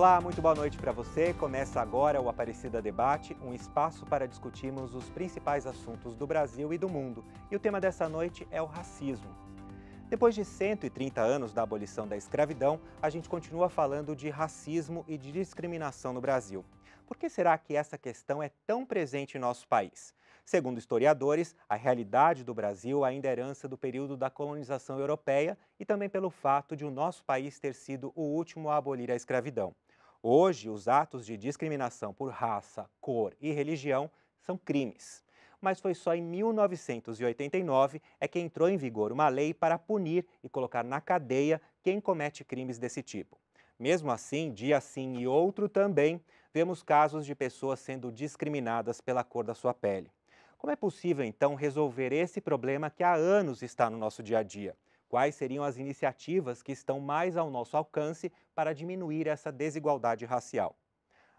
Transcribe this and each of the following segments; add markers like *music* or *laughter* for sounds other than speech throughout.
Olá, muito boa noite para você. Começa agora o Aparecida Debate, um espaço para discutirmos os principais assuntos do Brasil e do mundo. E o tema dessa noite é o racismo. Depois de 130 anos da abolição da escravidão, a gente continua falando de racismo e de discriminação no Brasil. Por que será que essa questão é tão presente em nosso país? Segundo historiadores, a realidade do Brasil ainda é herança do período da colonização europeia e também pelo fato de o nosso país ter sido o último a abolir a escravidão. Hoje, os atos de discriminação por raça, cor e religião são crimes. Mas foi só em 1989 é que entrou em vigor uma lei para punir e colocar na cadeia quem comete crimes desse tipo. Mesmo assim, dia sim e outro também, vemos casos de pessoas sendo discriminadas pela cor da sua pele. Como é possível, então, resolver esse problema que há anos está no nosso dia a dia? Quais seriam as iniciativas que estão mais ao nosso alcance para diminuir essa desigualdade racial?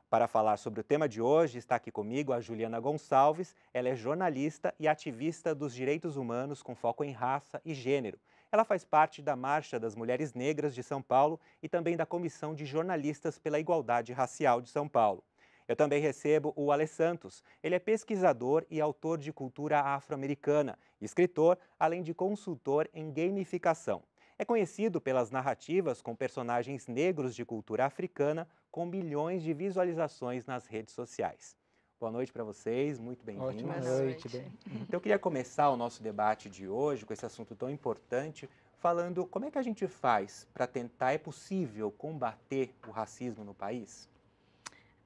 Para falar sobre o tema de hoje, está aqui comigo a Juliana Gonçalves. Ela é jornalista e ativista dos direitos humanos com foco em raça e gênero. Ela faz parte da Marcha das Mulheres Negras de São Paulo e também da Comissão de Jornalistas pela Igualdade Racial de São Paulo. Eu também recebo o Ale Santos. Ele é pesquisador e autor de cultura afro-americana escritor, além de consultor em gamificação. É conhecido pelas narrativas com personagens negros de cultura africana, com milhões de visualizações nas redes sociais. Boa noite para vocês, muito bem-vindos. Boa noite. Então, eu queria começar o nosso debate de hoje com esse assunto tão importante, falando como é que a gente faz para tentar, é possível, combater o racismo no país?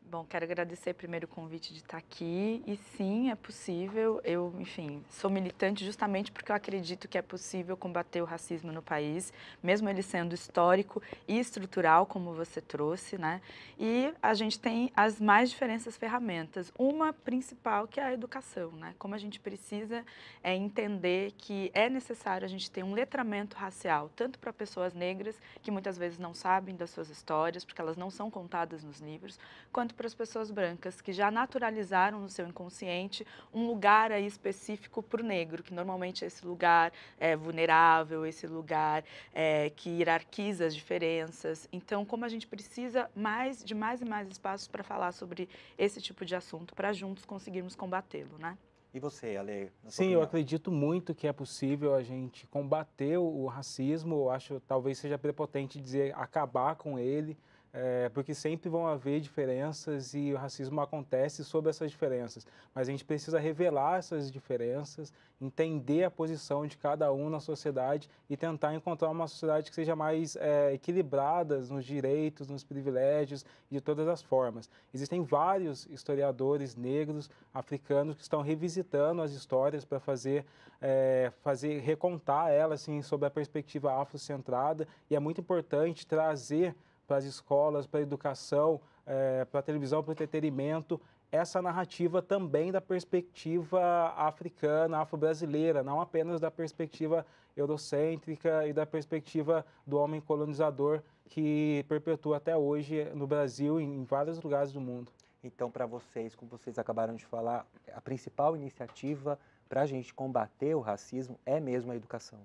Bom, quero agradecer primeiro o convite de estar aqui. E sim, é possível. Eu, enfim, sou militante justamente porque eu acredito que é possível combater o racismo no país, mesmo ele sendo histórico e estrutural, como você trouxe, né? E a gente tem as mais diferentes ferramentas. Uma principal que é a educação, né? Como a gente precisa é entender que é necessário a gente ter um letramento racial, tanto para pessoas negras que muitas vezes não sabem das suas histórias, porque elas não são contadas nos livros, quanto para as pessoas brancas, que já naturalizaram no seu inconsciente um lugar aí específico para o negro, que normalmente é esse lugar é, vulnerável, esse lugar é, que hierarquiza as diferenças. Então, como a gente precisa mais de mais e mais espaços para falar sobre esse tipo de assunto, para juntos conseguirmos combatê-lo, né? E você, Ale? Sim, eu acredito muito que é possível a gente combater o racismo. Eu acho talvez seja prepotente dizer acabar com ele, é, porque sempre vão haver diferenças e o racismo acontece sob essas diferenças. Mas a gente precisa revelar essas diferenças, entender a posição de cada um na sociedade e tentar encontrar uma sociedade que seja mais é, equilibrada nos direitos, nos privilégios e de todas as formas. Existem vários historiadores negros, africanos, que estão revisitando as histórias para fazer, é, fazer recontar elas assim, sob a perspectiva afrocentrada e é muito importante trazer para as escolas, para a educação, é, eh, para a televisão, para o entretenimento, essa narrativa também da perspectiva africana, afro-brasileira, não apenas da perspectiva eurocêntrica e da perspectiva do homem colonizador que perpetua até hoje no Brasil e em vários lugares do mundo. Então, para vocês, como vocês acabaram de falar, a principal iniciativa para a gente combater o racismo é mesmo a educação.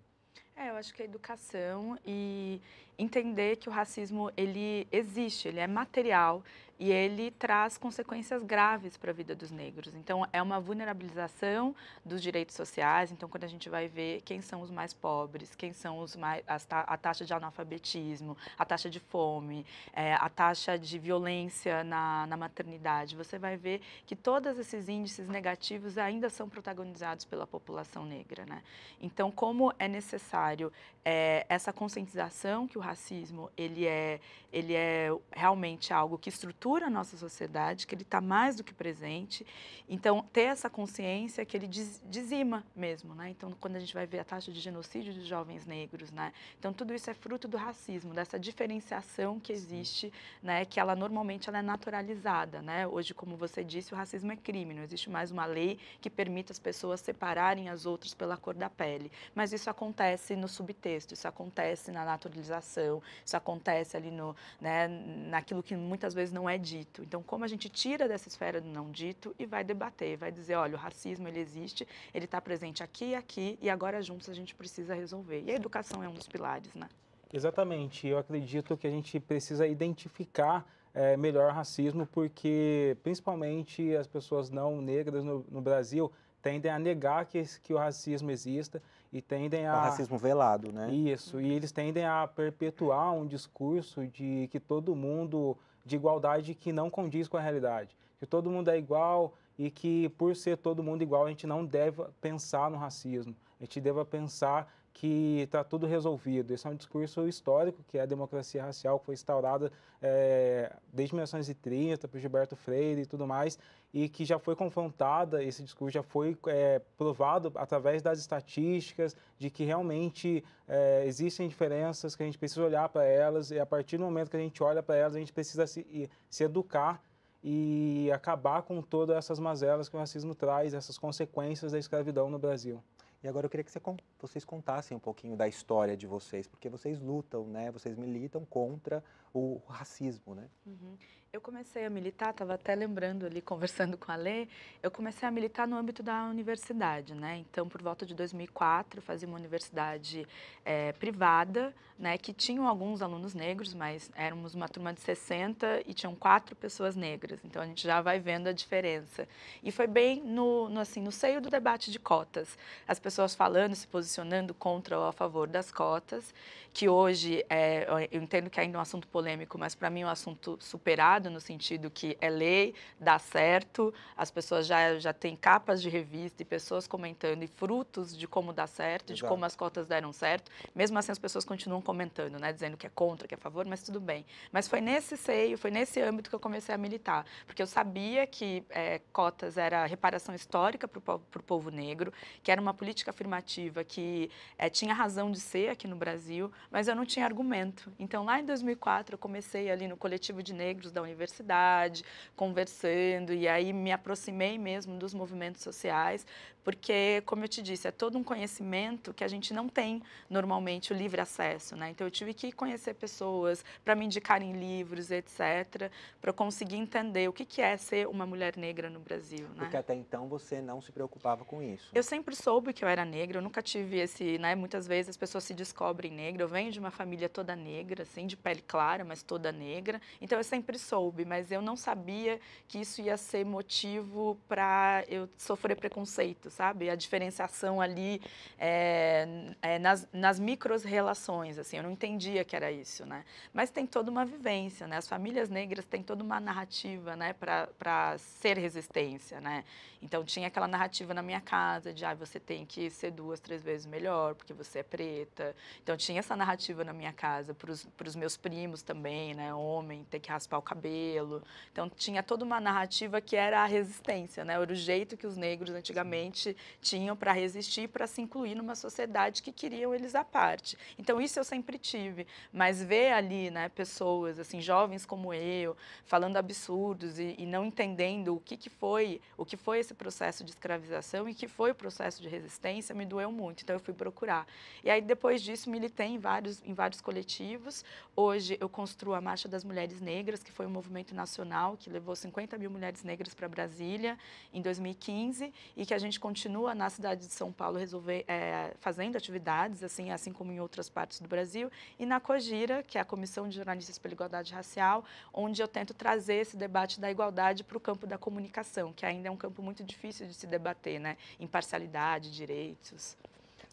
É, eu acho que a educação e entender que o racismo ele existe, ele é material, e ele traz consequências graves para a vida dos negros. Então, é uma vulnerabilização dos direitos sociais. Então, quando a gente vai ver quem são os mais pobres, quem são os mais, a, taxa de analfabetismo, a taxa de fome, é, a taxa de violência na, na maternidade, você vai ver que todos esses índices negativos ainda são protagonizados pela população negra. Né? Então, como é necessário é, essa conscientização que o racismo ele é, ele é realmente algo que estrutura fratura a nossa sociedade, que ele está mais do que presente. Então, ter essa consciência que ele dizima mesmo, né? Então, quando a gente vai ver a taxa de genocídio dos jovens negros, né? Então, tudo isso é fruto do racismo, dessa diferenciação que existe, né? Que ela normalmente ela é naturalizada, né? Hoje, como você disse, o racismo é crime, não existe mais uma lei que permita as pessoas separarem as outras pela cor da pele. Mas isso acontece no subtexto, isso acontece na naturalização, isso acontece ali no, né, naquilo que muitas vezes não é dito. Então, como a gente tira dessa esfera do não dito e vai debater, vai dizer, olha, o racismo ele existe, ele está presente aqui e aqui e agora juntos a gente precisa resolver. E a educação é um dos pilares, né? Exatamente. Eu acredito que a gente precisa identificar é, melhor racismo, porque principalmente as pessoas não negras no, no Brasil tendem a negar que, que, o racismo exista e tendem a... O racismo velado, né? Isso, e eles tendem a perpetuar um discurso de que todo mundo de igualdade que não condiz com a realidade. Que todo mundo é igual e que, por ser todo mundo igual, a gente não deve pensar no racismo. A gente deva pensar que está tudo resolvido. Esse é um discurso histórico, que é a democracia racial, que foi instaurada é, desde 1930 por Gilberto Freire e tudo mais, e que já foi confrontada, esse discurso já foi é, provado através das estatísticas, de que realmente é, existem diferenças, que a gente precisa olhar para elas, e a partir do momento que a gente olha para elas, a gente precisa se, se educar e acabar com todas essas mazelas que o racismo traz, essas consequências da escravidão no Brasil. E agora eu queria que vocês contassem um pouquinho da história de vocês, porque vocês lutam, né? Vocês militam contra o racismo, né? Uhum. Eu comecei a militar, estava até lembrando ali, conversando com a Lê, eu comecei a militar no âmbito da universidade, né? Então, por volta de 2004, fazia uma universidade é, privada, né? Que tinham alguns alunos negros, mas éramos uma turma de 60 e tinham quatro pessoas negras. Então, a gente já vai vendo a diferença. E foi bem no, no assim, no seio do debate de cotas. As pessoas falando, se posicionando contra ou a favor das cotas, que hoje, é, eu entendo que ainda é um assunto polêmico, mas para mim é um assunto superado, no sentido que é lei, dá certo, as pessoas já, já têm capas de revista e pessoas comentando e frutos de como dá certo, Exato. de como as cotas deram certo. Mesmo assim, as pessoas continuam comentando, né? Dizendo que é contra, que é a favor, mas tudo bem. Mas foi nesse seio, foi nesse âmbito que eu comecei a militar, porque eu sabia que é, cotas era reparação histórica para o povo negro, que era uma política afirmativa que é, tinha razão de ser aqui no Brasil, mas eu não tinha argumento. Então, lá em 2004, eu comecei ali no coletivo de negros da universidade, conversando, e aí me aproximei mesmo dos movimentos sociais porque, como eu te disse, é todo um conhecimento que a gente não tem normalmente o livre acesso, né? Então eu tive que conhecer pessoas para me indicarem livros, etc, para conseguir entender o que que é ser uma mulher negra no Brasil, né? Porque até então você não se preocupava com isso. Eu sempre soube que eu era negra, eu nunca tive esse, né, muitas vezes as pessoas se descobrem negra. Eu venho de uma família toda negra, assim, de pele clara, mas toda negra. Então eu sempre soube, mas eu não sabia que isso ia ser motivo para eu sofrer preconceito sabe? A diferenciação ali é, é, nas, nas micros relações, assim, eu não entendia que era isso, né? Mas tem toda uma vivência, né? As famílias negras têm toda uma narrativa, né, para ser resistência, né? Então tinha aquela narrativa na minha casa de, ah, você tem que ser duas, três vezes melhor porque você é preta. Então tinha essa narrativa na minha casa, para os meus primos também, né? Homem, ter que raspar o cabelo. Então tinha toda uma narrativa que era a resistência, né? Era o jeito que os negros antigamente realmente tinham para resistir, para se incluir numa sociedade que queriam eles à parte. Então isso eu sempre tive, mas ver ali, né, pessoas assim jovens como eu falando absurdos e, e não entendendo o que, que foi, o que foi esse processo de escravização e que foi o processo de resistência me doeu muito. Então eu fui procurar. E aí depois disso militei em vários em vários coletivos. Hoje eu construo a Marcha das Mulheres Negras, que foi um movimento nacional que levou 50 mil mulheres negras para Brasília em 2015 e que a gente continua na cidade de São Paulo resolver, é, fazendo atividades, assim, assim como em outras partes do Brasil, e na COGIRA, que é a Comissão de Jornalistas pela Igualdade Racial, onde eu tento trazer esse debate da igualdade para o campo da comunicação, que ainda é um campo muito difícil de se debater, né? Imparcialidade, direitos.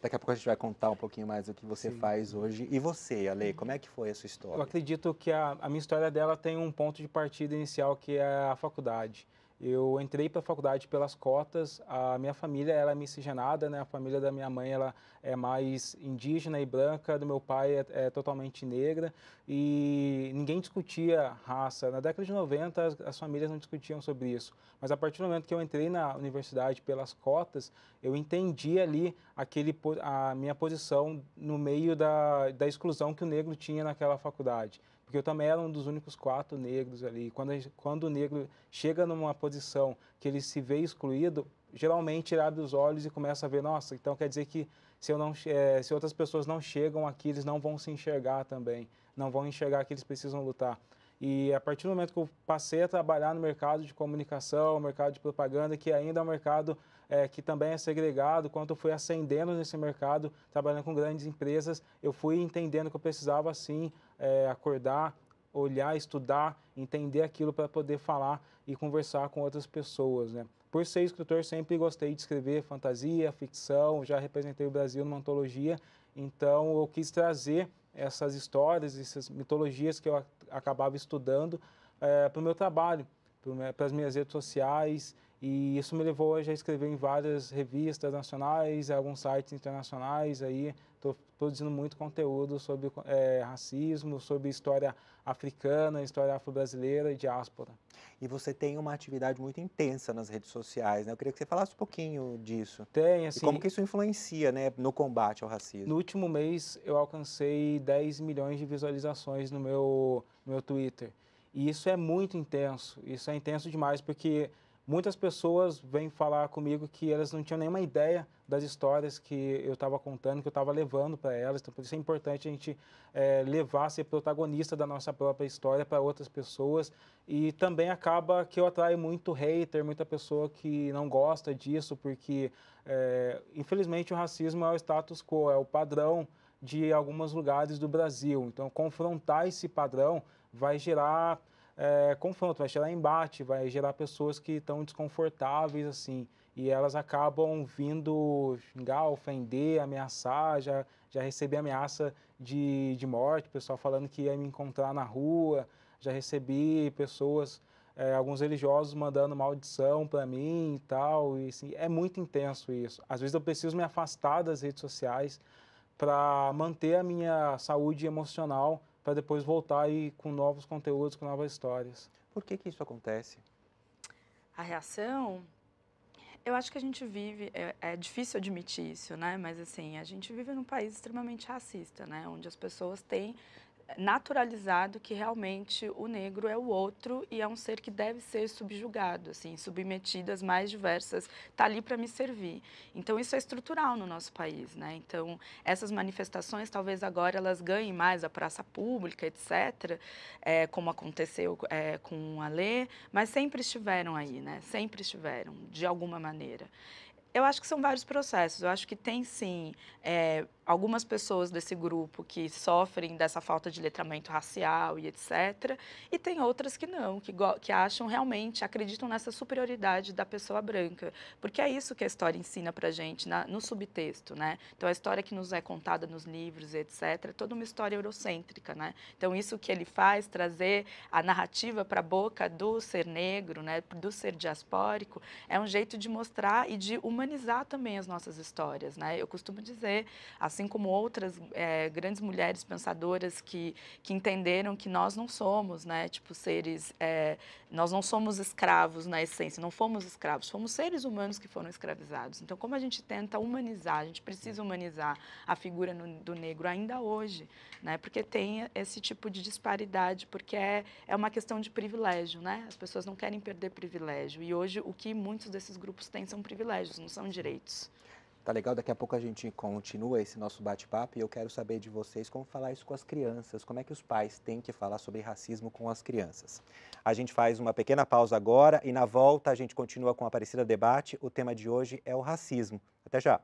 Daqui a pouco a gente vai contar um pouquinho mais o que você Sim. faz hoje. E você, Ale, como é que foi a sua história? Eu acredito que a, a minha história dela tem um ponto de partida inicial que é a faculdade. Eu entrei para a faculdade pelas cotas. A minha família era é miscigenada, né? A família da minha mãe ela é mais indígena e branca, do meu pai é, é totalmente negra e ninguém discutia raça. Na década de 90 as, as, famílias não discutiam sobre isso, mas a partir do momento que eu entrei na universidade pelas cotas, eu entendi ali aquele a minha posição no meio da, da exclusão que o negro tinha naquela faculdade porque eu também era um dos únicos quatro negros ali. Quando, gente, quando o negro chega numa posição que ele se vê excluído, geralmente ele abre os olhos e começa a ver, nossa, então quer dizer que se, eu não, é, se outras pessoas não chegam aqui, eles não vão se enxergar também, não vão enxergar que eles precisam lutar. E a partir do momento que eu passei a trabalhar no mercado de comunicação, mercado de propaganda, que ainda é um mercado é, que também é segregado, quanto eu fui ascendendo nesse mercado, trabalhando com grandes empresas, eu fui entendendo que eu precisava, sim, é, acordar, olhar, estudar, entender aquilo para poder falar e conversar com outras pessoas, né? Por ser escritor, sempre gostei de escrever fantasia, ficção, já representei o Brasil numa antologia, então eu quis trazer essas histórias, essas mitologias que eu acabava estudando é, para o meu trabalho, para as minhas redes sociais e isso me levou a já escrever em várias revistas nacionais, alguns sites internacionais. Aí estou produzindo muito conteúdo sobre é, racismo, sobre história africana, história afro-brasileira e diáspora. E você tem uma atividade muito intensa nas redes sociais, né? Eu queria que você falasse um pouquinho disso. Tem, assim. E como que isso influencia, né, no combate ao racismo? No último mês eu alcancei 10 milhões de visualizações no meu, no meu Twitter. E isso é muito intenso. Isso é intenso demais porque muitas pessoas vêm falar comigo que elas não tinham nenhuma ideia das histórias que eu estava contando, que eu estava levando para elas. Então, por isso é importante a gente é, levar, ser protagonista da nossa própria história para outras pessoas. E também acaba que eu atraio muito hater, muita pessoa que não gosta disso, porque, é, infelizmente, o racismo é o status quo, é o padrão de alguns lugares do Brasil. Então, confrontar esse padrão vai gerar é, confronto, vai gerar embate, vai gerar pessoas que estão desconfortáveis, assim, e elas acabam vindo xingar, ofender, ameaçar, já, já recebi ameaça de, de morte, pessoal falando que ia me encontrar na rua, já recebi pessoas, é, alguns religiosos mandando maldição para mim e tal, e assim, é muito intenso isso. Às vezes eu preciso me afastar das redes sociais para manter a minha saúde emocional, para depois voltar aí com novos conteúdos, com novas histórias. Por que, que isso acontece? A reação eu acho que a gente vive, é, é, difícil admitir isso, né? Mas assim, a gente vive num país extremamente racista, né? Onde as pessoas têm naturalizado que realmente o negro é o outro e é um ser que deve ser subjugado, assim, submetido às mais diversas, tá ali para me servir. Então isso é estrutural no nosso país, né? Então essas manifestações talvez agora elas ganhem mais a praça pública, etc, é, como aconteceu é, com a Lê, mas sempre estiveram aí, né? Sempre estiveram de alguma maneira. Eu acho que são vários processos. Eu acho que tem sim é, algumas pessoas desse grupo que sofrem dessa falta de letramento racial e etc. E tem outras que não, que, que acham realmente, acreditam nessa superioridade da pessoa branca. Porque é isso que a história ensina pra gente na, no subtexto, né? Então a história que nos é contada nos livros e etc. é toda uma história eurocêntrica, né? Então isso que ele faz, trazer a narrativa para a boca do ser negro, né? Do ser diaspórico, é um jeito de mostrar e de humanizar também as nossas histórias, né? Eu costumo dizer, as assim como outras é, grandes mulheres pensadoras que, que entenderam que nós não somos, né, tipo seres, é, nós não somos escravos na essência, não fomos escravos, fomos seres humanos que foram escravizados. Então, como a gente tenta humanizar, a gente precisa humanizar a figura no, do negro ainda hoje, né, porque tem esse tipo de disparidade, porque é, é uma questão de privilégio, né, as pessoas não querem perder privilégio e hoje o que muitos desses grupos têm são privilégios, não são direitos. Tá legal? Daqui a pouco a gente continua esse nosso bate-papo e eu quero saber de vocês como falar isso com as crianças, como é que os pais têm que falar sobre racismo com as crianças. A gente faz uma pequena pausa agora e na volta a gente continua com a Aparecida Debate. O tema de hoje é o racismo. Até já!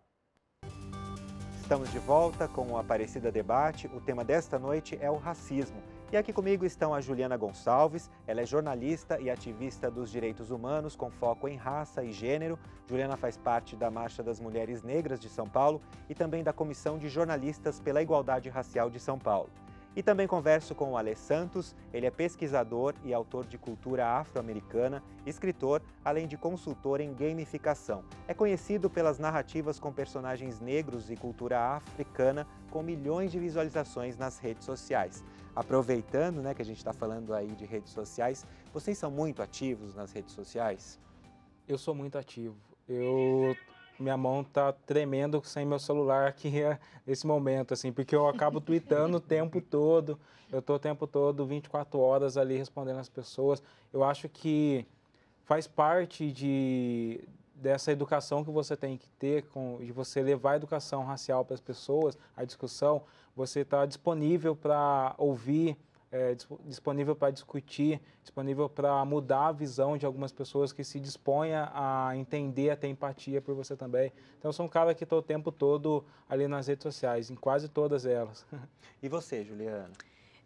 Estamos de volta com o Aparecida Debate. O tema desta noite é o racismo. E aqui comigo estão a Juliana Gonçalves, ela é jornalista e ativista dos direitos humanos com foco em raça e gênero. Juliana faz parte da Marcha das Mulheres Negras de São Paulo e também da Comissão de Jornalistas pela Igualdade Racial de São Paulo. E também converso com o Ale Santos, ele é pesquisador e autor de cultura afro-americana, escritor, além de consultor em gamificação. É conhecido pelas narrativas com personagens negros e cultura africana com milhões de visualizações nas redes sociais aproveitando né, que a gente está falando aí de redes sociais, vocês são muito ativos nas redes sociais? Eu sou muito ativo. Eu minha mão tá tremendo sem meu celular aqui nesse é momento, assim, porque eu acabo tweetando o tempo todo, eu tô o tempo todo, 24 horas ali respondendo as pessoas. Eu acho que faz parte de, dessa educação que você tem que ter, com, de você levar a educação racial para as pessoas, a discussão, você está disponível para ouvir, é, disponível para discutir, disponível para mudar a visão de algumas pessoas que se disponha a entender, a ter empatia por você também. Então, eu sou um cara que estou o tempo todo ali nas redes sociais, em quase todas elas. E você, Juliana?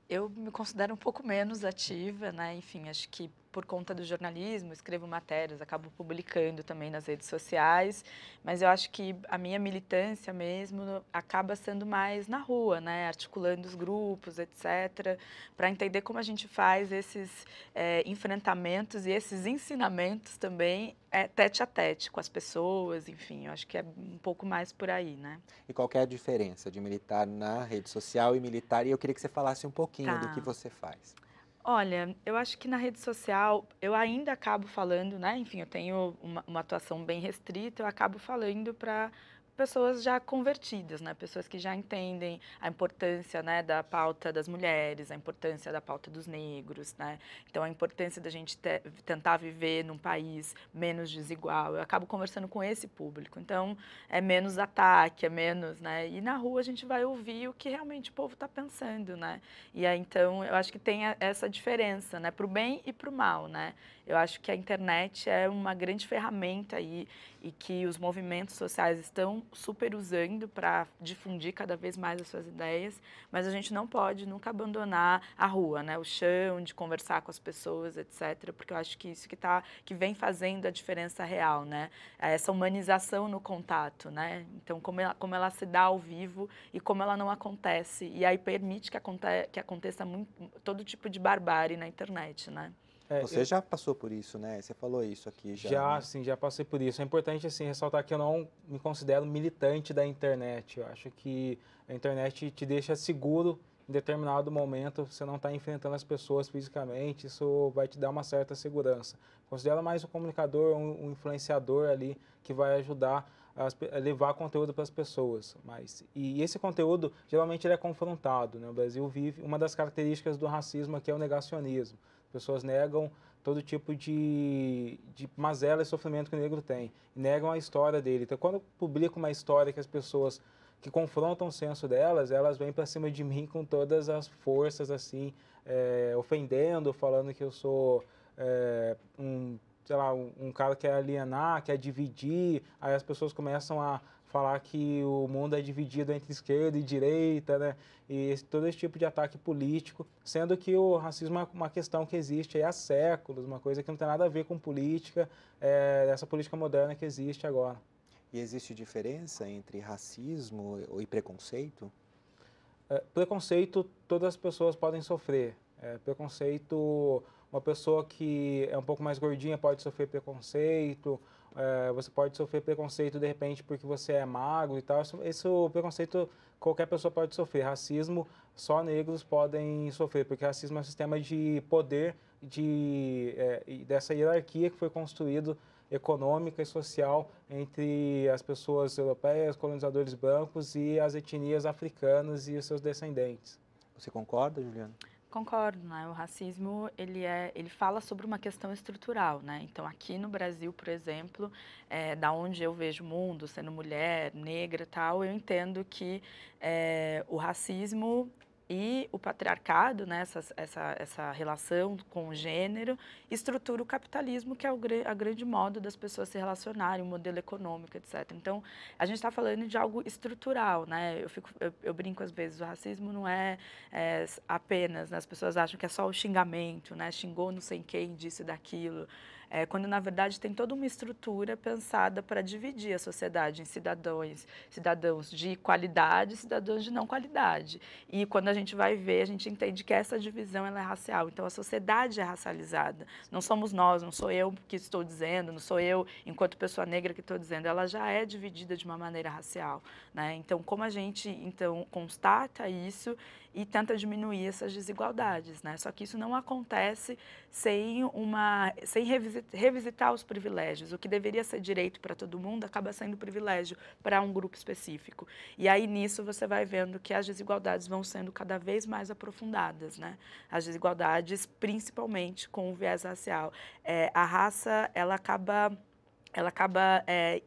Eu me considero um pouco menos ativa, né? Enfim, acho que por conta do jornalismo, escrevo matérias, acabo publicando também nas redes sociais, mas eu acho que a minha militância mesmo acaba sendo mais na rua, né? Articulando os grupos, etc., para entender como a gente faz esses é, enfrentamentos e esses ensinamentos também é, tete a tete com as pessoas, enfim, eu acho que é um pouco mais por aí, né? E qual é a diferença de militar na rede social e militar? E eu queria que você falasse um pouquinho tá. do que você faz. Olha, eu acho que na rede social eu ainda acabo falando, né? Enfim, eu tenho uma, uma atuação bem restrita, eu acabo falando para pessoas já convertidas, né? Pessoas que já entendem a importância, né, da pauta das mulheres, a importância da pauta dos negros, né? Então a importância da gente tentar viver num país menos desigual. Eu acabo conversando com esse público. Então é menos ataque, é menos, né? E na rua a gente vai ouvir o que realmente o povo está pensando, né? E aí, então eu acho que tem essa diferença, né, para o bem e para o mal, né? Eu acho que a internet é uma grande ferramenta aí e que os movimentos sociais estão super usando para difundir cada vez mais as suas ideias, mas a gente não pode nunca abandonar a rua, né, o chão, de conversar com as pessoas, etc, porque eu acho que isso que tá que vem fazendo a diferença real, né? É essa humanização no contato, né? Então como ela, como ela se dá ao vivo e como ela não acontece e aí permite que, aconte, que aconteça muito, todo tipo de barbárie na internet, né? É, Você eu... já passou por isso, né? Você falou isso aqui já. Já, né? sim, já passei por isso. É importante assim ressaltar que eu não me considero militante da internet. Eu acho que a internet te deixa seguro em determinado momento. Você não está enfrentando as pessoas fisicamente. Isso vai te dar uma certa segurança. Considero mais um comunicador, um, um influenciador ali que vai ajudar a levar conteúdo para as pessoas. Mas, e esse conteúdo, geralmente, ele é confrontado. Né? O Brasil vive, uma das características do racismo aqui é o negacionismo. Pessoas negam todo tipo de, de mazela e sofrimento que o negro tem, negam a história dele. Então, quando eu publico uma história que as pessoas que confrontam o senso delas, elas vêm para cima de mim com todas as forças, assim, é, ofendendo, falando que eu sou é, um, sei lá, um, um cara que é alienar, que é dividir, aí as pessoas começam a falar que o mundo é dividido entre esquerda e direita, né? E esse, todo esse tipo de ataque político, sendo que o racismo é uma questão que existe há séculos, uma coisa que não tem nada a ver com política, é, essa política moderna que existe agora. E existe diferença entre racismo e preconceito? É, preconceito todas as pessoas podem sofrer. É, preconceito, uma pessoa que é um pouco mais gordinha pode sofrer preconceito, é, você pode sofrer preconceito de repente porque você é magro e tal. Esse preconceito qualquer pessoa pode sofrer. Racismo só negros podem sofrer, porque racismo é um sistema de poder de é, dessa hierarquia que foi construído econômica e social entre as pessoas europeias, colonizadores brancos e as etnias africanas e os seus descendentes. Você concorda, Juliana? Concordo, né? O racismo ele é, ele fala sobre uma questão estrutural, né? Então aqui no Brasil, por exemplo, é, da onde eu vejo o mundo, sendo mulher, negra, tal, eu entendo que é, o racismo e o patriarcado, né, essa, essa, essa relação com o gênero, estrutura o capitalismo, que é o a grande modo das pessoas se relacionarem, o modelo econômico, etc. Então, a gente está falando de algo estrutural, né? Eu, fico, eu, eu brinco às vezes, o racismo não é, é apenas, né? as pessoas acham que é só o xingamento, né? Xingou não sei quem, disse daquilo é, quando na verdade tem toda uma estrutura pensada para dividir a sociedade em cidadãos, cidadãos de qualidade e cidadãos de não qualidade. E quando a gente vai ver, a gente entende que essa divisão é racial. Então a sociedade é racializada. Não somos nós, não sou eu que estou dizendo, não sou eu enquanto pessoa negra que estou dizendo. Ela já é dividida de uma maneira racial, né? Então como a gente então constata isso e tenta diminuir essas desigualdades, né? Só que isso não acontece sem uma sem revisitar, revisitar os privilégios. O que deveria ser direito para todo mundo acaba sendo privilégio para um grupo específico. E aí nisso você vai vendo que as desigualdades vão sendo cada vez mais aprofundadas, né? As desigualdades, principalmente com o viés racial, é, a raça ela acaba ela acaba é,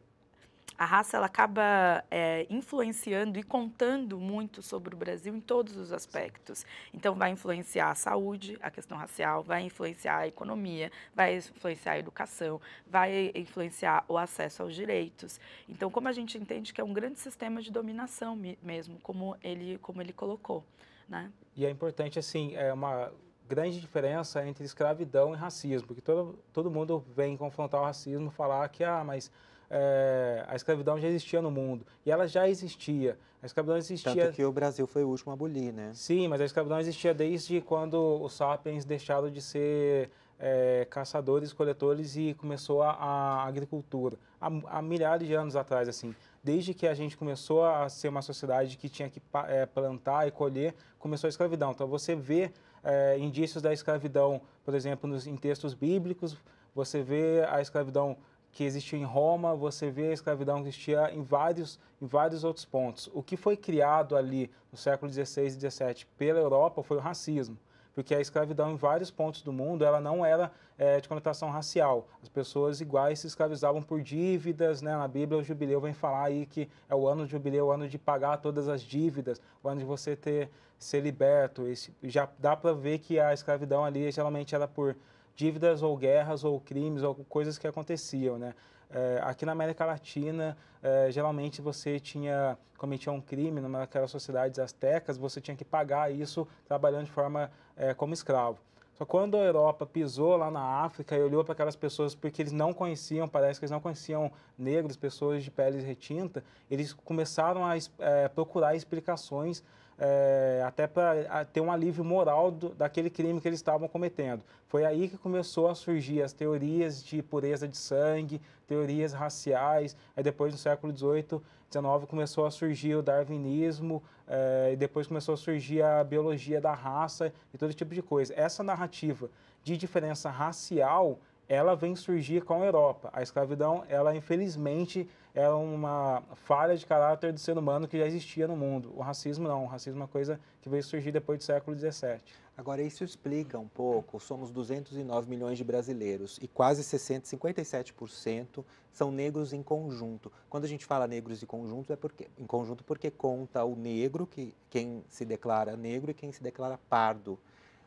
a raça ela acaba é, influenciando e contando muito sobre o Brasil em todos os aspectos. Então, vai influenciar a saúde, a questão racial, vai influenciar a economia, vai influenciar a educação, vai influenciar o acesso aos direitos. Então, como a gente entende que é um grande sistema de dominação mesmo, como ele, como ele colocou. Né? E é importante, assim, é uma grande diferença entre escravidão e racismo, porque todo, todo mundo vem confrontar o racismo falar que, ah, mas é, a escravidão já existia no mundo. E ela já existia. A escravidão existia. Tanto que o Brasil foi o último a abolir, né? Sim, mas a escravidão existia desde quando os sapiens deixaram de ser é, caçadores, coletores e começou a, a agricultura. Há, há, milhares de anos atrás, assim. Desde que a gente começou a ser uma sociedade que tinha que é, plantar e colher, começou a escravidão. Então você vê é, indícios da escravidão, por exemplo, nos, em textos bíblicos, você vê a escravidão que existiu em Roma, você vê a escravidão que existia em vários, em vários outros pontos. O que foi criado ali no século XVI e XVII pela Europa foi o racismo, porque a escravidão em vários pontos do mundo ela não era é, de conotação racial. As pessoas iguais se escravizavam por dívidas, né? na Bíblia o jubileu vem falar aí que é o ano de jubileu, o ano de pagar todas as dívidas, o ano de você ter ser liberto. Esse, já dá para ver que a escravidão ali geralmente era por dívidas ou guerras ou crimes ou coisas que aconteciam, né? É, aqui na América Latina, é, geralmente você tinha cometia um crime naquelas sociedades astecas, você tinha que pagar isso trabalhando de forma é, como escravo. Só quando a Europa pisou lá na África e olhou para aquelas pessoas, porque eles não conheciam, parece que eles não conheciam negros, pessoas de pele retinta, eles começaram a é, procurar explicações é, até para ter um alívio moral do, daquele crime que eles estavam cometendo. Foi aí que começou a surgir as teorias de pureza de sangue, teorias raciais, aí depois no século XVIII, XIX começou a surgir o darwinismo, é, e depois começou a surgir a biologia da raça e todo tipo de coisa. Essa narrativa de diferença racial ela vem surgir com a Europa. A escravidão, ela infelizmente é uma falha de caráter do ser humano que já existia no mundo. O racismo não, o racismo é uma coisa que veio surgir depois do século XVII. Agora, isso explica um pouco, somos 209 milhões de brasileiros e quase 60, 57% são negros em conjunto. Quando a gente fala negros em conjunto, é porque, em conjunto porque conta o negro, que, quem se declara negro e quem se declara pardo.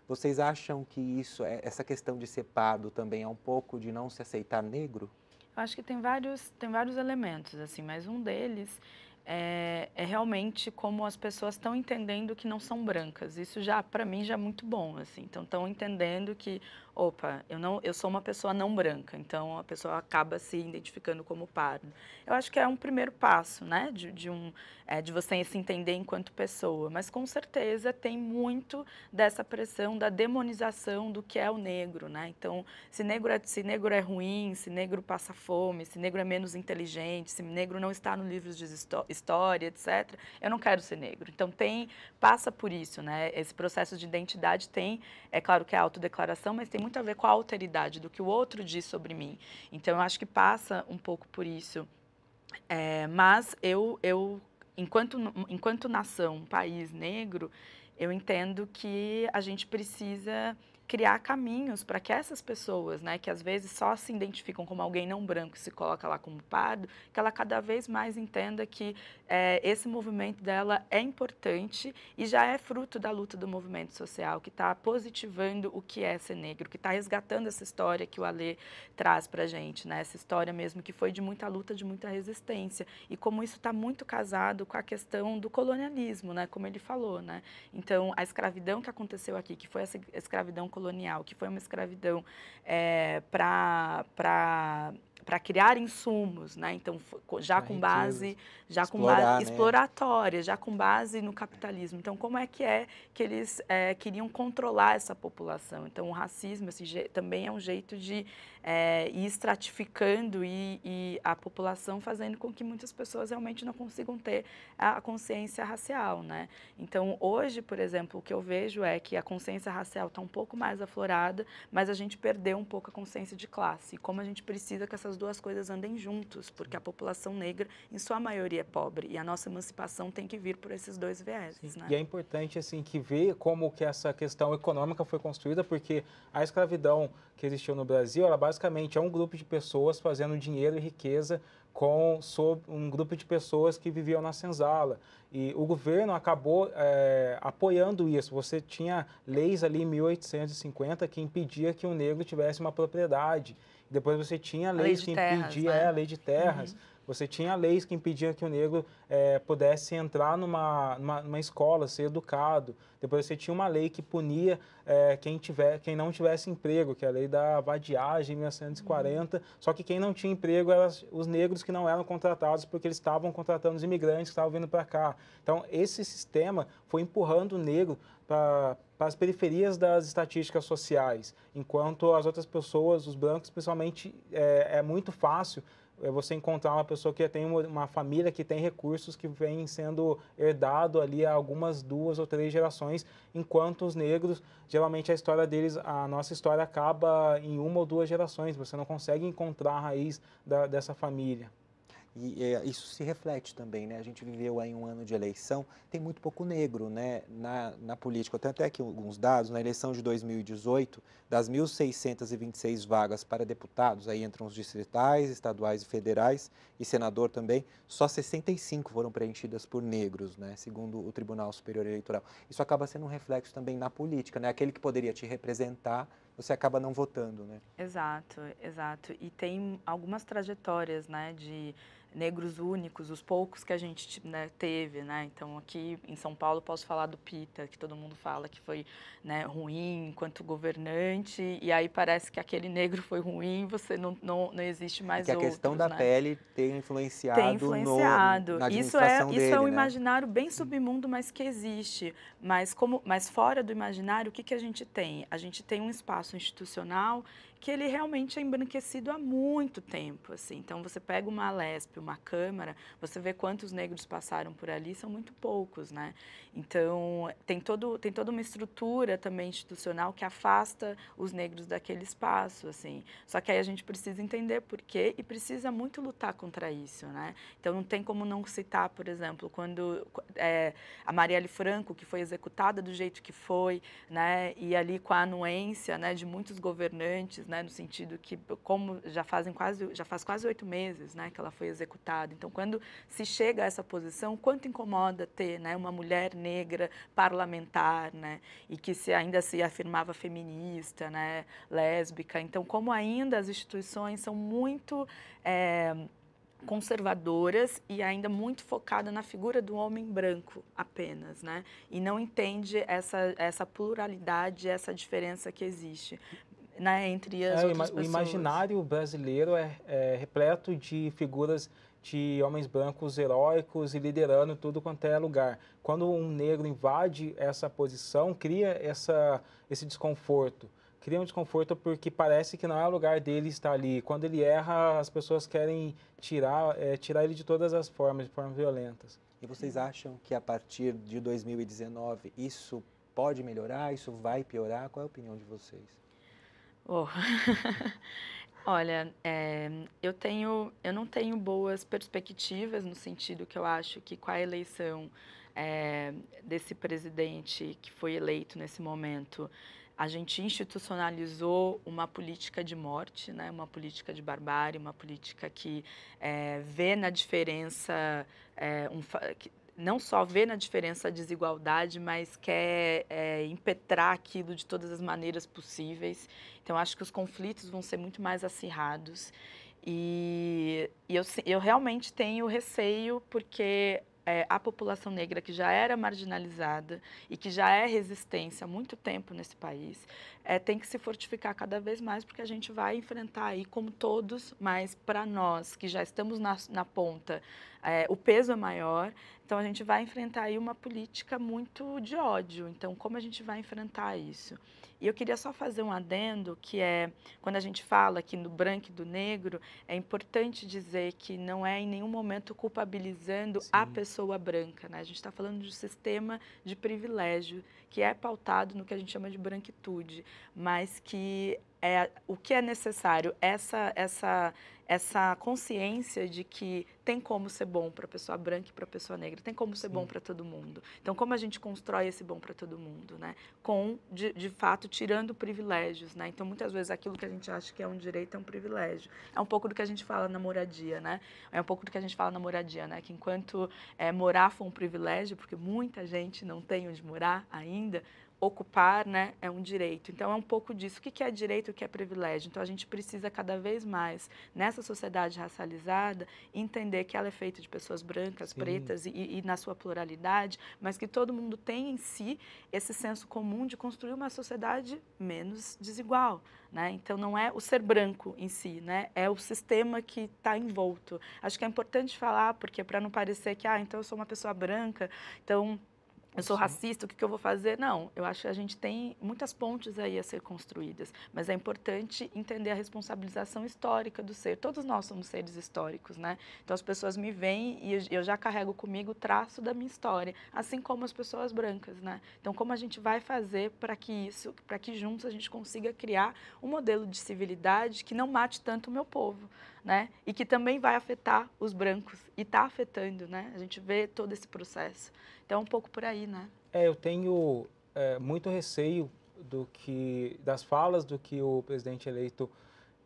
Vocês acham que isso, é, essa questão de ser pardo também é um pouco de não se aceitar negro? Eu acho que tem vários, tem vários elementos, assim, mas um deles é, é, realmente como as pessoas estão entendendo que não são brancas. Isso já, para mim, já é muito bom, assim. Então, estão entendendo que opa, eu não, eu sou uma pessoa não branca, então a pessoa acaba se identificando como pardo. Eu acho que é um primeiro passo, né, de, de um, é, de você se entender enquanto pessoa. Mas com certeza tem muito dessa pressão da demonização do que é o negro, né? Então, se negro é, se negro é ruim, se negro passa fome, se negro é menos inteligente, se negro não está no livro de história, etc. Eu não quero ser negro. Então tem passa por isso, né? Esse processo de identidade tem, é claro que é autodeclaração, mas tem muito a ver com a alteridade, do que o outro diz sobre mim. Então, eu acho que passa um pouco por isso. É, mas eu, eu enquanto, enquanto nação, país negro, eu entendo que a gente precisa criar caminhos para que essas pessoas, né, que às vezes só se identificam como alguém não branco e se coloca lá como pardo, que ela cada vez mais entenda que é, esse movimento dela é importante e já é fruto da luta do movimento social, que está positivando o que é ser negro, que está resgatando essa história que o Alê traz para a gente, né, essa história mesmo que foi de muita luta, de muita resistência, e como isso está muito casado com a questão do colonialismo, né, como ele falou, né, então a escravidão que aconteceu aqui, que foi essa escravidão colonial, que foi uma escravidão é, eh, para para criar insumos, né? Então já com base, já Explorar, com né? base exploratória, já com base no capitalismo. Então como é que é que eles é, queriam controlar essa população? Então o racismo assim, também é um jeito de é, ir estratificando e, e, a população fazendo com que muitas pessoas realmente não consigam ter a consciência racial, né? Então hoje, por exemplo, o que eu vejo é que a consciência racial está um pouco mais aflorada, mas a gente perdeu um pouco a consciência de classe. Como a gente precisa que essas essas duas coisas andem juntos, porque a população negra, em sua maioria, é pobre e a nossa emancipação tem que vir por esses dois vieses. Né? E é importante assim que ver como que essa questão econômica foi construída, porque a escravidão que existiu no Brasil, ela basicamente é um grupo de pessoas fazendo dinheiro e riqueza com sob um grupo de pessoas que viviam na senzala. E o governo acabou é, apoiando isso. Você tinha leis ali em 1850 que impedia que o negro tivesse uma propriedade. Depois você tinha leis lei que terras, impedia né? é, a lei de terras. Uhum. Você tinha leis que impediam que o negro é, pudesse entrar numa, numa, numa, escola, ser educado. Depois você tinha uma lei que punia é, quem, tiver, quem não tivesse emprego, que é a lei da vadiagem, em 1940. Uhum. Só que quem não tinha emprego eram os negros que não eram contratados, porque eles estavam contratando os imigrantes que estavam vindo para cá. Então, esse sistema foi empurrando o negro para as periferias das estatísticas sociais, enquanto as outras pessoas, os brancos principalmente, é, é muito fácil é, você encontrar uma pessoa que tem uma, família que tem recursos que vem sendo herdado ali há algumas duas ou três gerações, enquanto os negros, geralmente a história deles, a nossa história acaba em uma ou duas gerações, você não consegue encontrar a raiz da, dessa família. E é, isso se reflete também, né? A gente viveu aí um ano de eleição, tem muito pouco negro, né, na, na política. Eu tenho até aqui alguns dados, na eleição de 2018, das 1.626 vagas para deputados, aí entram os distritais, estaduais e federais, e senador também, só 65 foram preenchidas por negros, né, segundo o Tribunal Superior Eleitoral. Isso acaba sendo um reflexo também na política, né? Aquele que poderia te representar você acaba não votando, né? Exato, exato. E tem algumas trajetórias, né, de negros únicos, os poucos que a gente né, teve, né? Então aqui em São Paulo posso falar do Pita, que todo mundo fala que foi né, ruim enquanto governante, e aí parece que aquele negro foi ruim, você não, não, não existe é mais é que outros, a questão da né? pele tem influenciado, tem influenciado. No, na isso é dele, isso é um né? imaginário bem submundo, mas que existe. Mas como, mas fora do imaginário, o que que a gente tem? A gente tem um espaço institucional que ele realmente é embranquecido há muito tempo, assim. Então você pega uma lespe, uma câmara, você vê quantos negros passaram por ali, são muito poucos, né? Então tem todo tem toda uma estrutura também institucional que afasta os negros daquele espaço, assim. Só que aí a gente precisa entender por quê e precisa muito lutar contra isso, né? Então não tem como não citar, por exemplo, quando é, a Marielle Franco, que foi executada do jeito que foi, né? E ali com a anuência, né, de muitos governantes, né? né, no sentido que como já fazem quase já faz quase oito meses, né, que ela foi executada. Então, quando se chega a essa posição, quanto incomoda ter, né, uma mulher negra parlamentar, né, e que se ainda se afirmava feminista, né, lésbica. Então, como ainda as instituições são muito é, conservadoras e ainda muito focada na figura do homem branco apenas, né? E não entende essa, essa pluralidade, essa diferença que existe né, entre as é, outras o pessoas. O imaginário brasileiro é, é, repleto de figuras de homens brancos heróicos e liderando tudo quanto é lugar. Quando um negro invade essa posição, cria essa, esse desconforto. Cria um desconforto porque parece que não é o lugar dele estar ali. Quando ele erra, as pessoas querem tirar, é, tirar ele de todas as formas, de formas violentas. E vocês acham que a partir de 2019 isso pode melhorar, isso vai piorar? Qual é a opinião de vocês? Oh. *laughs* Olha, é, eu tenho, eu não tenho boas perspectivas no sentido que eu acho que com a eleição é, desse presidente que foi eleito nesse momento, a gente institucionalizou uma política de morte, né? uma política de barbárie, uma política que é, vê na diferença, um, que não só vê na diferença a desigualdade, mas quer é, impetrar aquilo de todas as maneiras possíveis. Então, acho que os conflitos vão ser muito mais acirrados. E, e eu, eu realmente tenho receio, porque é, a população negra que já era marginalizada e que já é resistência há muito tempo nesse país é, tem que se fortificar cada vez mais porque a gente vai enfrentar aí como todos, mas para nós que já estamos na, na ponta é, o peso é maior. Então a gente vai enfrentar aí uma política muito de ódio. Então como a gente vai enfrentar isso? E eu queria só fazer um adendo que é quando a gente fala aqui no branco e do negro, é importante dizer que não é em nenhum momento culpabilizando Sim. a pessoa branca, né? A gente está falando de um sistema de privilégio que é pautado no que a gente chama de branquitude, mas que é, o que é necessário essa essa essa consciência de que tem como ser bom para a pessoa branca e para a pessoa negra, tem como ser Sim. bom para todo mundo. Então, como a gente constrói esse bom para todo mundo, né? Com, de, de, fato, tirando privilégios, né? Então, muitas vezes, aquilo que a gente acha que é um direito é um privilégio. É um pouco do que a gente fala na moradia, né? É um pouco do que a gente fala na moradia, né? Que enquanto é, morar for um privilégio, porque muita gente não tem onde morar ainda, ocupar né, é um direito. Então, é um pouco disso. O que é direito e o que é privilégio? Então, a gente precisa cada vez mais, nessa sociedade racializada, entender que ela é feita de pessoas brancas, Sim. pretas e, e, na sua pluralidade, mas que todo mundo tem em si esse senso comum de construir uma sociedade menos desigual. Né? Então, não é o ser branco em si, né? é o sistema que está envolto. Acho que é importante falar, porque para não parecer que, ah, então eu sou uma pessoa branca, então eu sou racista, o que, que eu vou fazer? Não, eu acho que a gente tem muitas pontes aí a ser construídas, mas é importante entender a responsabilização histórica do ser. Todos nós somos seres históricos, né? Então as pessoas me veem e eu já carrego comigo o traço da minha história, assim como as pessoas brancas, né? Então como a gente vai fazer para que isso, para que juntos a gente consiga criar um modelo de civilidade que não mate tanto o meu povo? né? E que também vai afetar os brancos e está afetando, né? A gente vê todo esse processo. Então, é um pouco por aí, né? É, eu tenho é, muito receio do que das falas do que o presidente eleito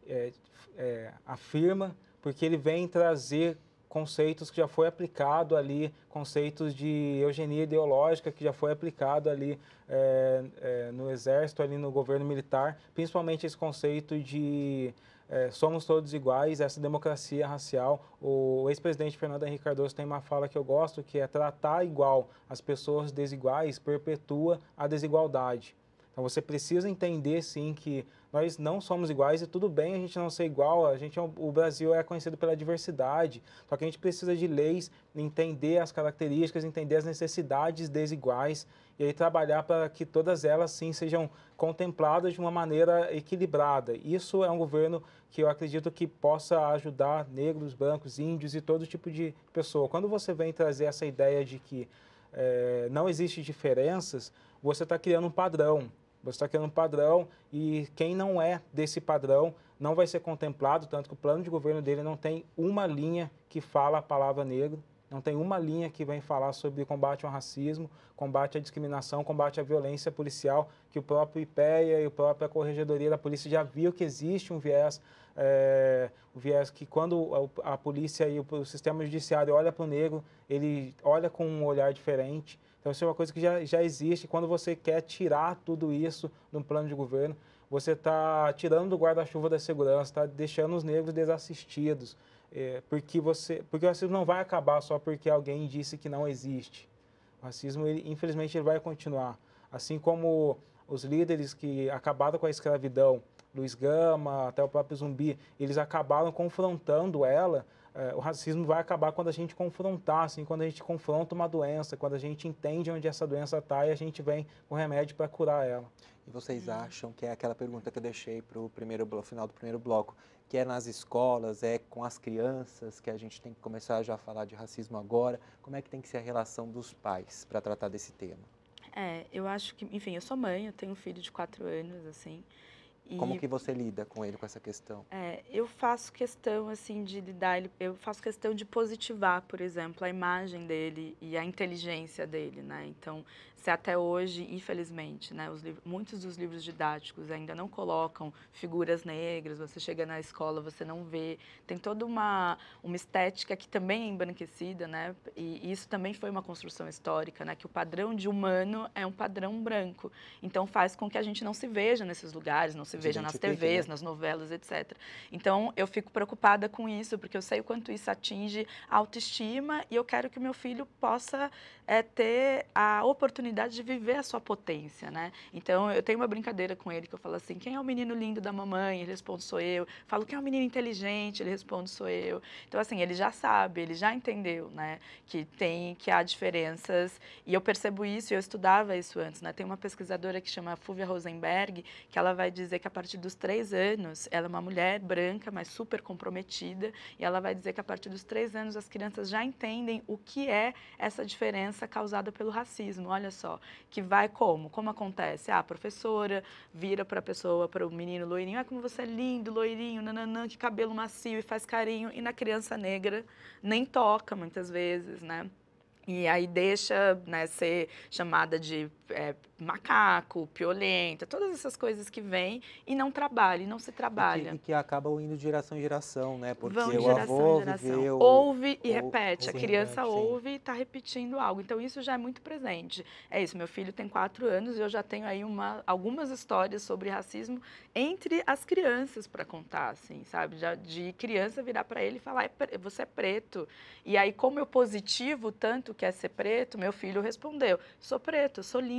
é, é, afirma, porque ele vem trazer conceitos que já foi aplicado ali, conceitos de eugenia ideológica que já foi aplicado ali é, é, no exército, ali no governo militar, principalmente esse conceito de é, somos todos iguais, essa democracia racial. O ex-presidente Fernando Henrique Cardoso tem uma fala que eu gosto, que é tratar igual as pessoas desiguais perpetua a desigualdade. Então você precisa entender sim que nós não somos iguais e tudo bem a gente não ser igual, a gente, é o Brasil é conhecido pela diversidade, só que a gente precisa de leis, entender as características, entender as necessidades desiguais e aí trabalhar para que todas elas sim sejam contempladas de uma maneira equilibrada. Isso é um governo que eu acredito que possa ajudar negros, brancos, índios e todo tipo de pessoa. Quando você vem trazer essa ideia de que é, não existe diferenças, você está criando um padrão. Você está criando um padrão e quem não é desse padrão não vai ser contemplado, tanto que o plano de governo dele não tem uma linha que fala a palavra negro, não tem uma linha que vem falar sobre combate ao racismo, combate à discriminação, combate à violência policial, que o próprio IPEA e a própria Corregedoria da Polícia já viu que existe um viés, é, eh, um viés que quando a, polícia e o, o sistema judiciário olha para o negro, ele olha com um olhar diferente, então, isso é uma coisa que já, já existe. Quando você quer tirar tudo isso de um plano de governo, você está tirando do guarda-chuva da segurança, está deixando os negros desassistidos, é, porque, você, porque o racismo não vai acabar só porque alguém disse que não existe. O racismo, ele, infelizmente, ele vai continuar. Assim como os líderes que acabaram com a escravidão, Luiz Gama, até o próprio Zumbi, eles acabaram confrontando ela, é, o racismo vai acabar quando a gente confrontar, assim, quando a gente confronta uma doença, quando a gente entende onde essa doença está e a gente vem com remédio para curar ela. E vocês acham que é aquela pergunta que eu deixei para o final do primeiro bloco, que é nas escolas, é com as crianças que a gente tem que começar já a falar de racismo agora? Como é que tem que ser a relação dos pais para tratar desse tema? É, eu acho que, enfim, eu sou mãe, eu tenho um filho de quatro anos, assim, como que você lida com ele, com essa questão? É, eu faço questão, assim, de lidar, eu faço questão de positivar, por exemplo, a imagem dele e a inteligência dele, né? Então, se até hoje, infelizmente, né, os muitos dos livros didáticos ainda não colocam figuras negras, você chega na escola, você não vê, tem toda uma, uma estética que também é embranquecida, né? E, e isso também foi uma construção histórica, né? Que o padrão de humano é um padrão branco. Então, faz com que a gente não se veja nesses lugares, não se veja nas TVs, né? nas novelas, etc. Então, eu fico preocupada com isso, porque eu sei o quanto isso atinge a autoestima e eu quero que o meu filho possa é, ter a oportunidade de viver a sua potência, né? Então, eu tenho uma brincadeira com ele que eu falo assim: quem é o menino lindo da mamãe? Ele responde, sou eu. Falo, quem é o menino inteligente? Ele responde, sou eu. Então, assim, ele já sabe, ele já entendeu, né? Que tem, que há diferenças. E eu percebo isso, eu estudava isso antes, né? Tem uma pesquisadora que chama Fúvia Rosenberg, que ela vai dizer que que a partir dos três anos, ela é uma mulher branca, mas super comprometida, e ela vai dizer que a partir dos três anos as crianças já entendem o que é essa diferença causada pelo racismo. Olha só, que vai como? Como acontece? Ah, a professora vira para a pessoa, para o menino loirinho, é como você é lindo, loirinho, nananã, que cabelo macio e faz carinho, e na criança negra nem toca muitas vezes, né? E aí deixa né, ser chamada de é, macaco, piolenta, todas essas coisas que vêm e não trabalha, e não se trabalha. E que, e que acabam indo de geração em geração, né? Porque Vão de geração o avô em geração. Viveu, ouve e ou, repete. Ou, a criança sim. ouve e está repetindo algo. Então isso já é muito presente. É isso, meu filho tem quatro anos e eu já tenho aí uma, algumas histórias sobre racismo entre as crianças para contar, assim, sabe? Já de criança virar para ele e falar, é você é preto. E aí, como eu positivo tanto que é ser preto, meu filho respondeu, sou preto, sou lindo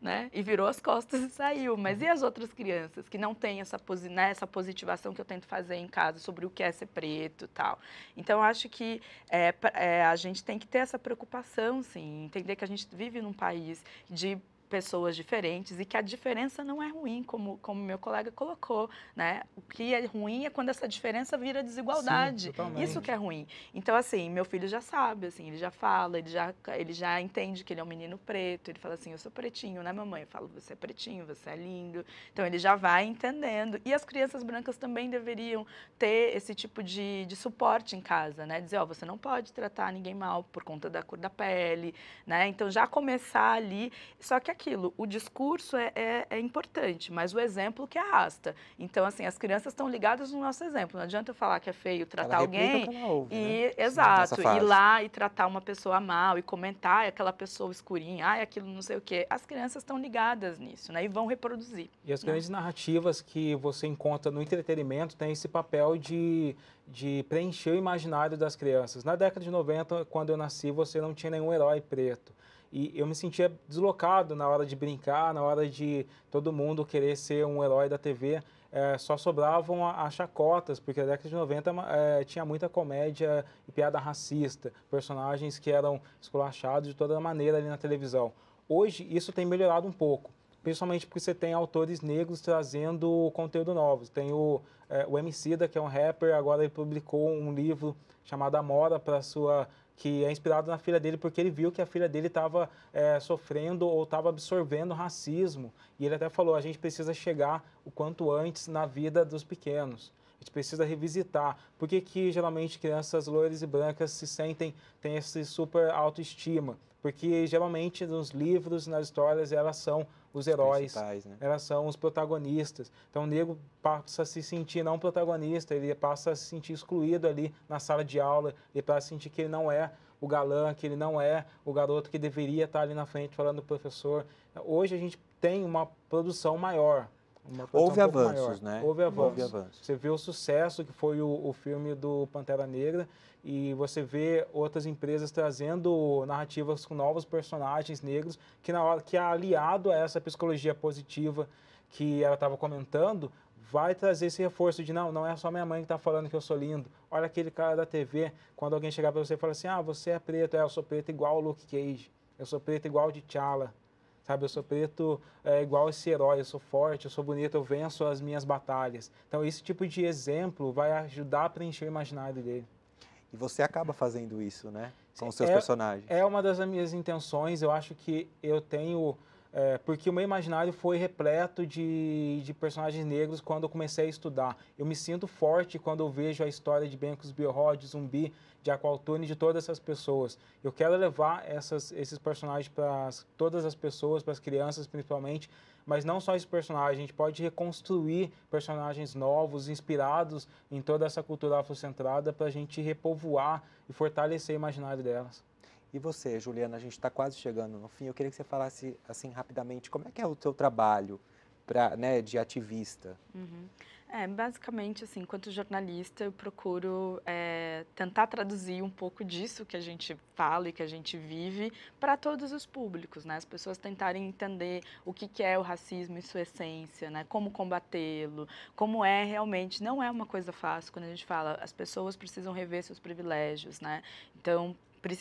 né? E virou as costas e saiu. Mas e as outras crianças que não têm essa, posi né, essa positivação que eu tento fazer em casa sobre o que é ser preto e tal? Então, acho que é, é, a gente tem que ter essa preocupação, sim, entender que a gente vive num país de pessoas diferentes e que a diferença não é ruim, como, como meu colega colocou, né? O que é ruim é quando essa diferença vira desigualdade. Sim, Isso que é ruim. Então, assim, meu filho já sabe, assim, ele já fala, ele já, ele já entende que ele é um menino preto, ele fala assim, eu sou pretinho, né, mamãe? Eu falo, você é pretinho, você é lindo. Então, ele já vai entendendo. E as crianças brancas também deveriam ter esse tipo de, de suporte em casa, né? Dizer, ó, oh, você não pode tratar ninguém mal por conta da cor da pele, né? Então, já começar ali, só que a aquilo, o discurso é, é, é, importante, mas o exemplo que arrasta. Então, assim, as crianças estão ligadas no nosso exemplo. Não adianta eu falar que é feio tratar alguém ouve, e né? exato, ir lá e tratar uma pessoa mal e comentar é aquela pessoa escurinha, é aquilo não sei o quê. As crianças estão ligadas nisso, né? E vão reproduzir. E as né? grandes narrativas que você encontra no entretenimento têm esse papel de de preencher o imaginário das crianças. Na década de 90, quando eu nasci, você não tinha nenhum herói preto. E eu me sentia deslocado na hora de brincar, na hora de todo mundo querer ser um herói da TV. É, só sobravam as chacotas, porque na década de 90 é, tinha muita comédia e piada racista, personagens que eram esculachados de toda maneira ali na televisão. Hoje isso tem melhorado um pouco, principalmente porque você tem autores negros trazendo conteúdo novo. Tem o, é, o da que é um rapper, agora ele publicou um livro chamado Amora para sua que é inspirado na filha dele porque ele viu que a filha dele estava é, sofrendo ou estava absorvendo racismo. E ele até falou: a gente precisa chegar o quanto antes na vida dos pequenos. A gente precisa revisitar. Por que, que geralmente crianças loiras e brancas se sentem, têm esse super autoestima? Porque geralmente nos livros, nas histórias, elas são os heróis, né? elas são os protagonistas. Então o negro passa a se sentir não protagonista, ele passa a se sentir excluído ali na sala de aula, ele passa a sentir que ele não é o galã, que ele não é o garoto que deveria estar ali na frente falando do professor. Hoje a gente tem uma produção maior, Houve avanços, né? Houve avanços. Houve avanços. Você vê o sucesso que foi o, o, filme do Pantera Negra e você vê outras empresas trazendo narrativas com novos personagens negros que na hora que é aliado a essa psicologia positiva que ela estava comentando vai trazer esse reforço de não, não é só minha mãe que está falando que eu sou lindo. Olha aquele cara da TV quando alguém chegar para você e falar assim, ah, você é preto, é, eu sou preto igual o Luke Cage, eu sou preto igual o de T'Challa sabe? Eu sou preto é, igual esse herói, eu sou forte, eu sou bonito, eu venço as minhas batalhas. Então, esse tipo de exemplo vai ajudar a preencher o imaginário dele. E você acaba fazendo isso, né? Com os seus é, personagens. É uma das minhas intenções. Eu acho que eu tenho é, porque o meu imaginário foi repleto de, de personagens negros quando eu comecei a estudar. Eu me sinto forte quando eu vejo a história de Ben Biorró, de Zumbi, de Aqualtone, de todas essas pessoas. Eu quero levar essas, esses personagens para todas as pessoas, para as crianças principalmente, mas não só esses personagens, a gente pode reconstruir personagens novos, inspirados em toda essa cultura afrocentrada para a gente repovoar e fortalecer o imaginário delas. E você, Juliana, a gente está quase chegando no fim. Eu queria que você falasse assim rapidamente como é que é o seu trabalho pra, né, de ativista. Uhum. É, basicamente, assim, enquanto jornalista, eu procuro é, tentar traduzir um pouco disso que a gente fala e que a gente vive para todos os públicos, né? As pessoas tentarem entender o que, que é o racismo e sua essência, né? Como combatê-lo, como é realmente. Não é uma coisa fácil quando a gente fala as pessoas precisam rever seus privilégios, né? Então,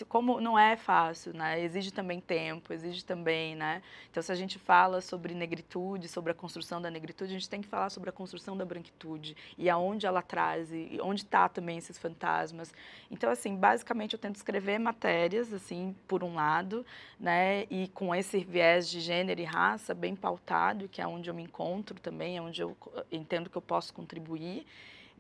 como não é fácil, né? Exige também tempo, exige também, né? Então, se a gente fala sobre negritude, sobre a construção da negritude, a gente tem que falar sobre a construção da branquitude e aonde ela traz e onde está também esses fantasmas. Então, assim, basicamente eu tento escrever matérias, assim, por um lado, né? E com esse viés de gênero e raça bem pautado, que é onde eu me encontro também, é onde eu entendo que eu posso contribuir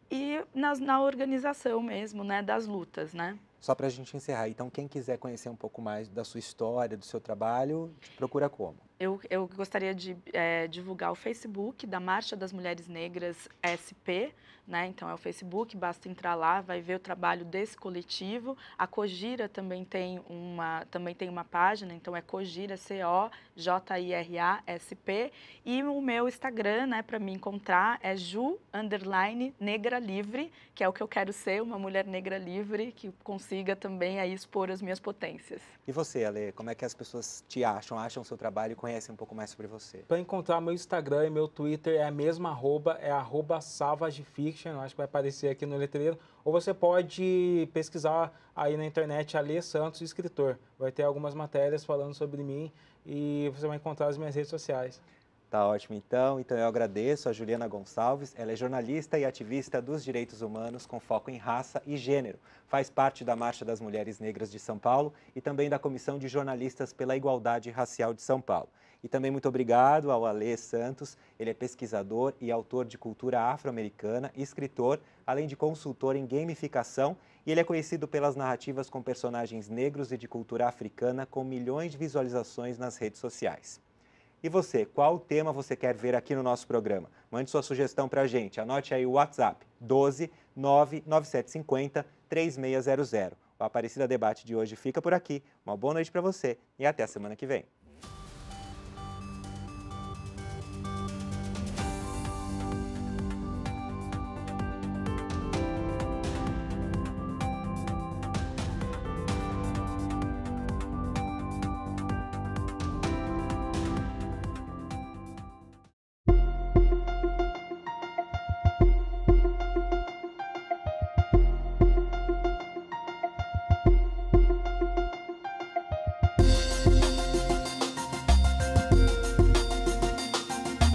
e nas, na organização mesmo, né? Das lutas, né? Só para a gente encerrar, então quem quiser conhecer um pouco mais da sua história, do seu trabalho, procura como? Eu, eu gostaria de é, divulgar o Facebook da Marcha das Mulheres Negras SP, né? Então é o Facebook, basta entrar lá, vai ver o trabalho desse coletivo. A Cogira também tem uma, também tem uma página, então é Cogira, C-O-J-I-R-A-S-P. E o meu Instagram, né, para me encontrar, é ju, underline, negra livre, que é o que eu quero ser, uma mulher negra livre, que consiga também aí expor as minhas potências. E você, Ale, como é que as pessoas te acham, acham o seu trabalho e conhecem um pouco mais sobre você? Para encontrar meu Instagram e meu Twitter é a mesma arroba, é arroba salvagefiction, acho que vai aparecer aqui no letreiro, ou você pode pesquisar aí na internet Ale Santos, escritor. Vai ter algumas matérias falando sobre mim e você vai encontrar as minhas redes sociais. Tá ótimo, então. Então eu agradeço a Juliana Gonçalves. Ela é jornalista e ativista dos direitos humanos com foco em raça e gênero. Faz parte da Marcha das Mulheres Negras de São Paulo e também da Comissão de Jornalistas pela Igualdade Racial de São Paulo. E também muito obrigado ao Alê Santos. Ele é pesquisador e autor de cultura afro-americana, escritor, além de consultor em gamificação. E ele é conhecido pelas narrativas com personagens negros e de cultura africana, com milhões de visualizações nas redes sociais. E você, qual tema você quer ver aqui no nosso programa? Mande sua sugestão para a gente. Anote aí o WhatsApp 12 99750 3600. O Aparecida Debate de hoje fica por aqui. Uma boa noite para você e até a semana que vem.